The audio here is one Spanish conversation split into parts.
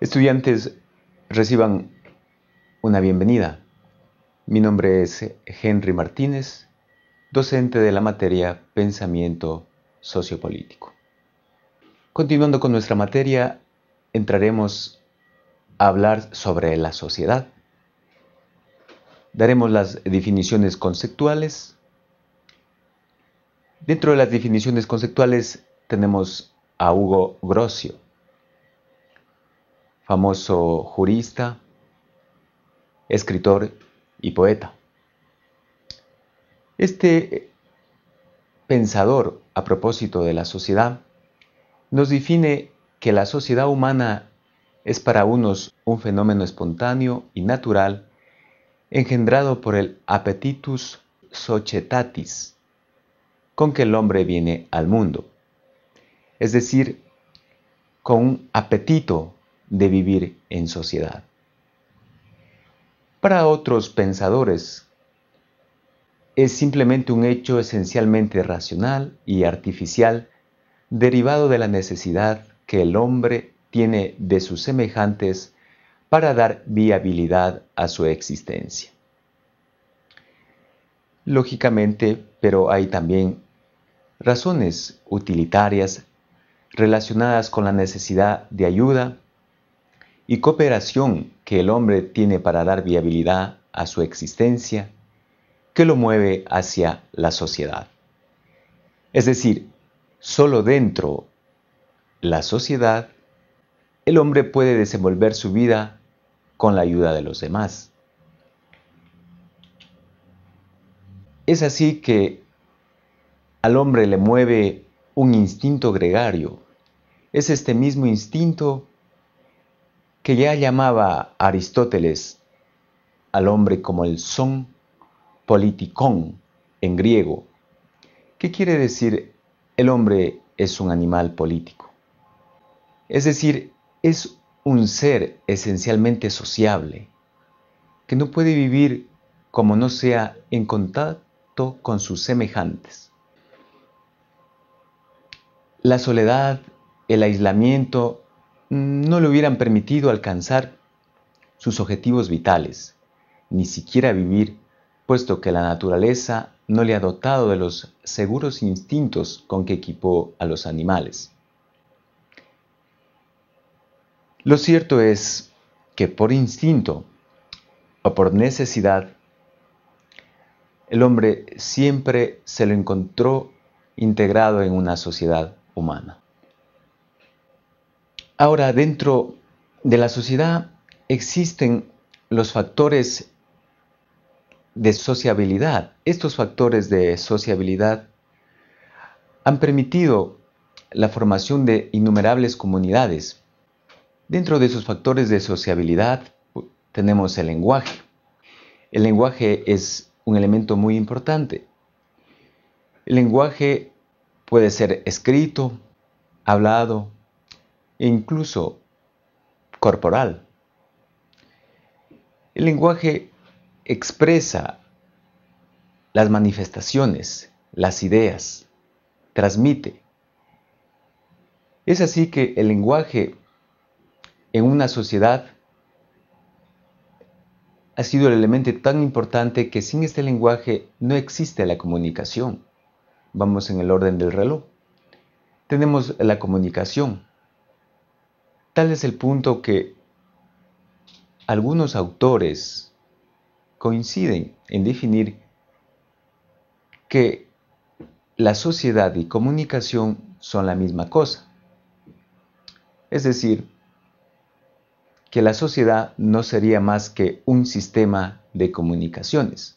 Estudiantes, reciban una bienvenida. Mi nombre es Henry Martínez, docente de la materia Pensamiento Sociopolítico. Continuando con nuestra materia, entraremos a hablar sobre la sociedad. Daremos las definiciones conceptuales. Dentro de las definiciones conceptuales tenemos a Hugo Grossio famoso jurista, escritor y poeta. Este pensador, a propósito de la sociedad, nos define que la sociedad humana es para unos un fenómeno espontáneo y natural engendrado por el appetitus societatis con que el hombre viene al mundo, es decir, con un apetito de vivir en sociedad. Para otros pensadores, es simplemente un hecho esencialmente racional y artificial derivado de la necesidad que el hombre tiene de sus semejantes para dar viabilidad a su existencia. Lógicamente, pero hay también razones utilitarias relacionadas con la necesidad de ayuda y cooperación que el hombre tiene para dar viabilidad a su existencia que lo mueve hacia la sociedad. Es decir, solo dentro la sociedad el hombre puede desenvolver su vida con la ayuda de los demás. Es así que al hombre le mueve un instinto gregario. Es este mismo instinto que ya llamaba Aristóteles al hombre como el son politikon en griego. ¿Qué quiere decir el hombre es un animal político? Es decir, es un ser esencialmente sociable, que no puede vivir como no sea en contacto con sus semejantes. La soledad, el aislamiento Mm, no le hubieran permitido alcanzar sus objetivos vitales, ni siquiera vivir, puesto que la naturaleza no le ha dotado de los seguros instintos con que equipó a los animales. Lo cierto es que por instinto o por necesidad, el hombre siempre se lo encontró integrado en una sociedad humana. Ahora, dentro de la sociedad existen los factores de sociabilidad. Estos factores de sociabilidad han permitido la formación de innumerables comunidades. Dentro de esos factores de sociabilidad tenemos el lenguaje. El lenguaje es un elemento muy importante. El lenguaje puede ser escrito, hablado, e incluso corporal. El lenguaje expresa las manifestaciones, las ideas, transmite. Es así que el lenguaje en una sociedad ha sido el elemento tan importante que sin este lenguaje no existe la comunicación. Vamos en el orden del reloj. Tenemos la comunicación, Tal es el punto que algunos autores coinciden en definir que la sociedad y comunicación son la misma cosa. Es decir, que la sociedad no sería más que un sistema de comunicaciones.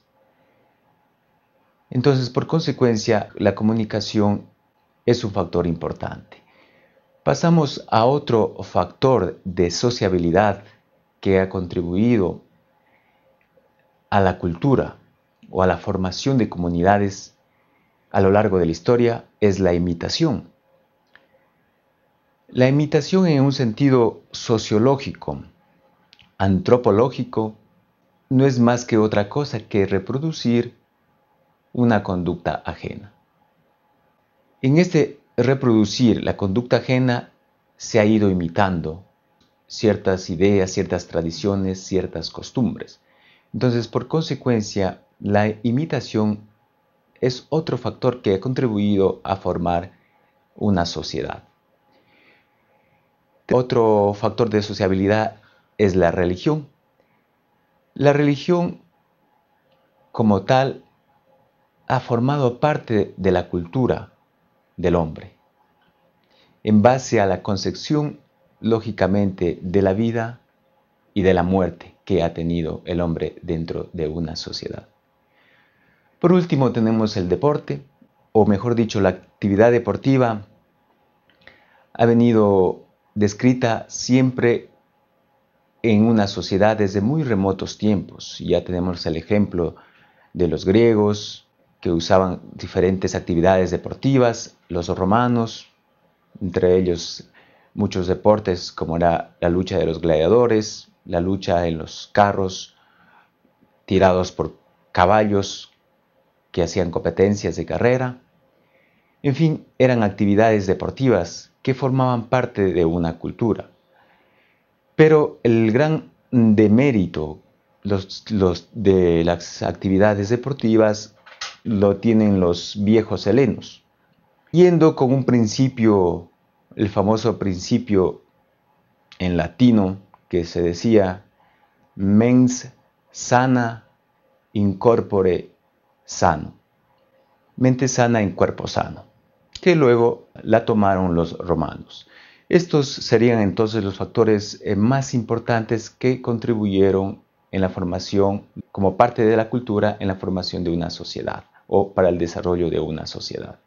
Entonces, por consecuencia, la comunicación es un factor importante. Pasamos a otro factor de sociabilidad que ha contribuido a la cultura o a la formación de comunidades a lo largo de la historia es la imitación. La imitación en un sentido sociológico, antropológico, no es más que otra cosa que reproducir una conducta ajena. En este reproducir la conducta ajena, se ha ido imitando ciertas ideas, ciertas tradiciones, ciertas costumbres. Entonces, por consecuencia, la imitación es otro factor que ha contribuido a formar una sociedad. Otro factor de sociabilidad es la religión. La religión como tal ha formado parte de la cultura, del hombre. En base a la concepción, lógicamente, de la vida y de la muerte que ha tenido el hombre dentro de una sociedad. Por último, tenemos el deporte, o mejor dicho, la actividad deportiva ha venido descrita siempre en una sociedad desde muy remotos tiempos. Ya tenemos el ejemplo de los griegos, que usaban diferentes actividades deportivas, los romanos, entre ellos muchos deportes como era la lucha de los gladiadores, la lucha en los carros tirados por caballos que hacían competencias de carrera. En fin, eran actividades deportivas que formaban parte de una cultura. Pero el gran demérito los, los de las actividades deportivas lo tienen los viejos helenos. Yendo con un principio, el famoso principio en latino que se decía mens sana incorpore sano. Mente sana en cuerpo sano, que luego la tomaron los romanos. Estos serían entonces los factores eh, más importantes que contribuyeron en la formación, como parte de la cultura, en la formación de una sociedad o para el desarrollo de una sociedad.